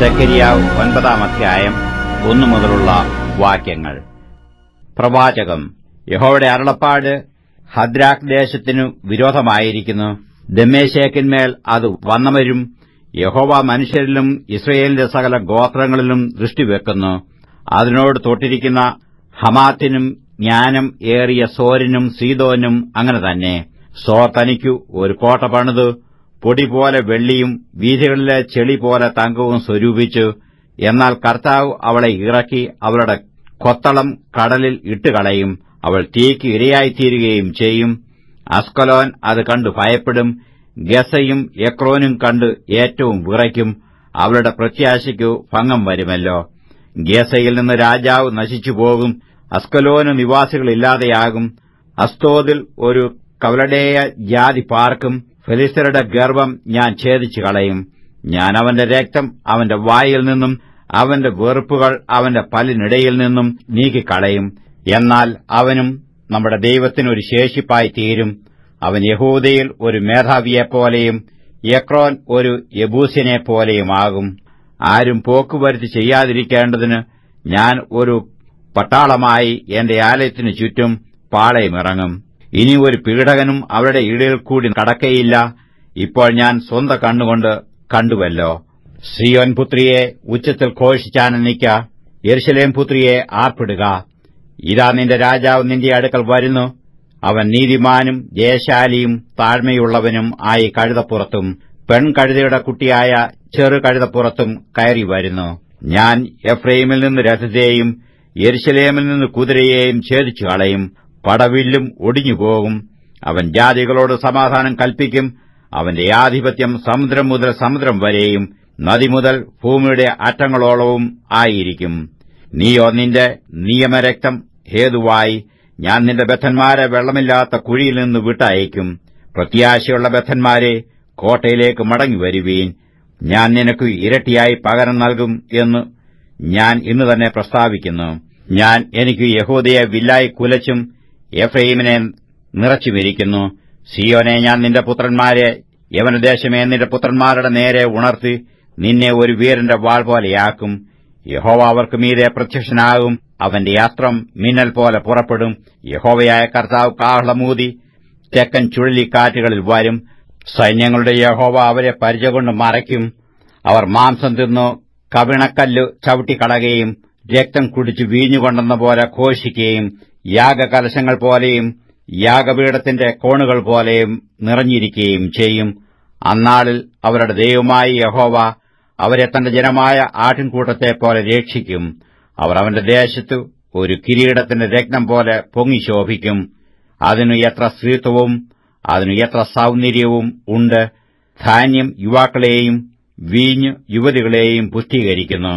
സെക്കരിയാവ് ഒൻപതാം അധ്യായം ഒന്നു മുതലുള്ള വാക്യങ്ങൾ പ്രവാചകം യഹോയുടെ അരുളപ്പാട് ഹദ്രാഖ് ദേശത്തിനു വിരോധമായിരിക്കുന്നു ദമേശേക്കിന്മേൽ അത് വന്നവരും യഹോവ മനുഷ്യരിലും ഇസ്രയേലിന്റെ സകല ഗോത്രങ്ങളിലും ദൃഷ്ടിവെക്കുന്നു അതിനോട് തൊട്ടിരിക്കുന്ന ഹമാത്തിനും ജ്ഞാനം ഏറിയ സോരിനും സീതോനും അങ്ങനെ തന്നെ സോർ തനിക്കു ഒരു കോട്ട പണിതു പൊടി പോലെ വെള്ളിയും വീഥികളിലെ ചെളി പോലെ തങ്കവും സ്വരൂപിച്ചു എന്നാൽ കർത്താവ് അവളെ ഇറക്കി അവളുടെ കൊത്തളം കടലിൽ ഇട്ടുകളയും അവൾ തീക്ക് ഇരയായിത്തീരുകയും ചെയ്യും അസ്കലോൻ അത് കണ്ട് ഭയപ്പെടും ഗസയും യക്രോനും കണ്ട് ഏറ്റവും വിറയ്ക്കും അവളുടെ പ്രത്യാശയ്ക്കു ഭംഗം വരുമല്ലോ ഗസയിൽ നിന്ന് രാജാവ് നശിച്ചുപോകും അസ്കലോന് നിവാസികളില്ലാതെയാകും അസ്തോദിൽ ഒരു കവലടേയ ജാതി പാർക്കും ഫലിസ്തരുടെ ഗർവം ഞാൻ ഛേദിച്ചു കളയും ഞാൻ അവന്റെ രക്തം അവന്റെ വായിൽ നിന്നും അവന്റെ വെറുപ്പുകൾ അവന്റെ പല്ലിനിടയിൽ നിന്നും നീക്കിക്കളയും എന്നാൽ അവനും നമ്മുടെ ദൈവത്തിനൊരു ശേഷിപ്പായി തീരും അവൻ യഹൂദയിൽ ഒരു മേധാവിയെപ്പോലെയും യക്രോൻ ഒരു യബൂസിനെ പോലെയുമാകും ആരും പോക്കുവരുത്തി ചെയ്യാതിരിക്കേണ്ടതിന് ഞാൻ ഒരു പട്ടാളമായി എന്റെ ആലയത്തിനു ചുറ്റും പാളയമിറങ്ങും ഇനി ഒരു പീഡകനും അവരുടെ ഇടയിൽ കൂടി കടക്കയില്ല ഇപ്പോൾ ഞാൻ സ്വന്തം കണ്ണുകൊണ്ട് കണ്ടുവല്ലോ സിയോൻ പുത്രിയെ ഉച്ചത്തിൽ ഘോഷിച്ചാനന്ദിക്ക യെരുശലേം പുത്രിയെ ആർപ്പിടുക ഇതാ നിന്റെ രാജാവ് നിന്റെ അടുക്കൽ വരുന്നു അവൻ നീതിമാനും ജയശാലിയും താഴ്മയുള്ളവനും ആയി കഴുതപ്പുറത്തും പെൺകഴുതയുടെ കുട്ടിയായ ചെറു കഴുതപ്പുറത്തും കയറി വരുന്നു ഞാൻ എഫ്രൈമിൽ നിന്ന് രഥത്തെയും യെരുശലേമിൽ നിന്ന് കുതിരയെയും ഛേദിച്ചു കളയും പടവില്ലും ഒടിഞ്ഞുപോകും അവൻ ജാതികളോട് സമാധാനം കൽപ്പിക്കും അവന്റെ ആധിപത്യം സമുദ്രം മുതൽ സമുദ്രം വരെയും നദി മുതൽ ഭൂമിയുടെ അറ്റങ്ങളോളവും ആയിരിക്കും നീയോ നിന്റെ നിയമരക്തം ഹേതുവായി ഞാൻ നിന്റെ ബദ്ധന്മാരെ വെള്ളമില്ലാത്ത കുഴിയിൽ നിന്ന് വിട്ടയക്കും പ്രത്യാശയുള്ള ബദ്ധന്മാരെ കോട്ടയിലേക്ക് മടങ്ങിവരുവീൻ ഞാൻ നിനക്ക് ഇരട്ടിയായി പകരം നൽകും എന്ന് ഞാൻ ഇന്ന് തന്നെ പ്രസ്താവിക്കുന്നു ഞാൻ എനിക്ക് യഹോദയെ വില്ലായി കുലച്ചും എഫ്രൈമിനെ നിറച്ചുമിരിക്കുന്നു സിയോനെ ഞാൻ നിന്റെ പുത്രന്മാരെ യവനദേശമേ നിന്റെ പുത്രന്മാരുടെ നേരെ ഉണർത്തി നിന്നെ ഒരു വീരന്റെ വാൾ പോലെയാക്കും യഹോവ അവർക്ക് മീതെ പ്രത്യക്ഷനാകും അവന്റെ യാത്രം മിന്നൽ പോലെ പുറപ്പെടും യഹോവയായ കർത്താവ് കാഹളമൂതി തെക്കൻ ചുഴലിക്കാറ്റുകളിൽ വരും സൈന്യങ്ങളുടെ യഹോവ അവരെ കൊണ്ട് മറയ്ക്കും അവർ മാംസം തിന്നു കവിണക്കല്ല് ചവിട്ടിക്കളകയും രക്തം കുടിച്ച് വീഞ്ഞുകൊണ്ടെന്ന പോലെ ഘോഷിക്കുകയും യാഗകലശങ്ങൾ പോലെയും യാഗപീഠത്തിന്റെ കോണുകൾ പോലെയും നിറഞ്ഞിരിക്കുകയും ചെയ്യും അന്നാളിൽ അവരുടെ ദൈവമായി യഹോവ അവരെ തന്റെ ജനമായ ആട്ടിൻകൂട്ടത്തെ പോലെ രക്ഷിക്കും അവർ അവന്റെ ദേശത്തു ഒരു കിരീടത്തിന്റെ രക്തം പോലെ ശോഭിക്കും അതിനു എത്ര സ്ത്രീത്വവും അതിനു എത്ര സൌന്ദര്യവും ഉണ്ട് ധാന്യം യുവാക്കളെയും വീഞ്ഞ് യുവതികളെയും പുഷ്ടീകരിക്കുന്നു